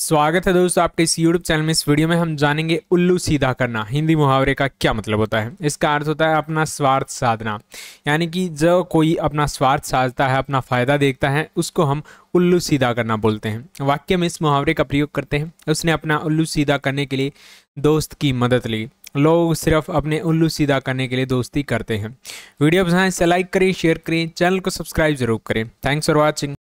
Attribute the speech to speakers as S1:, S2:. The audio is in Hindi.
S1: स्वागत है दोस्तों आपके इस YouTube चैनल में इस वीडियो में हम जानेंगे उल्लू सीधा करना हिंदी मुहावरे का क्या मतलब होता है इसका अर्थ होता है अपना स्वार्थ साधना यानी कि जो कोई अपना स्वार्थ साधता है अपना फ़ायदा देखता है उसको हम उल्लू सीधा करना बोलते हैं वाक्य में इस मुहावरे का प्रयोग करते हैं उसने अपना उल्लू सीधा करने के लिए दोस्त की मदद ली लोग सिर्फ अपने उल्लू सीधा करने के लिए दोस्ती करते हैं वीडियो पसंद इसे लाइक करें शेयर करें चैनल को सब्सक्राइब जरूर करें थैंक्स फॉर वॉचिंग